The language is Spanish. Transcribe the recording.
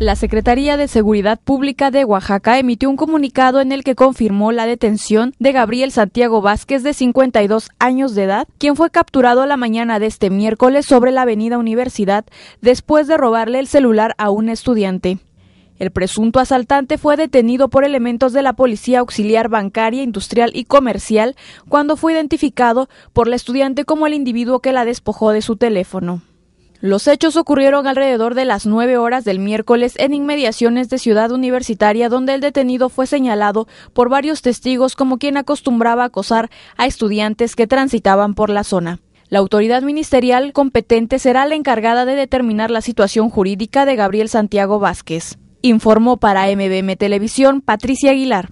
La Secretaría de Seguridad Pública de Oaxaca emitió un comunicado en el que confirmó la detención de Gabriel Santiago Vázquez de 52 años de edad, quien fue capturado la mañana de este miércoles sobre la avenida Universidad después de robarle el celular a un estudiante. El presunto asaltante fue detenido por elementos de la Policía Auxiliar Bancaria, Industrial y Comercial cuando fue identificado por la estudiante como el individuo que la despojó de su teléfono. Los hechos ocurrieron alrededor de las 9 horas del miércoles en inmediaciones de Ciudad Universitaria, donde el detenido fue señalado por varios testigos como quien acostumbraba acosar a estudiantes que transitaban por la zona. La autoridad ministerial competente será la encargada de determinar la situación jurídica de Gabriel Santiago Vázquez. Informó para MBM Televisión Patricia Aguilar.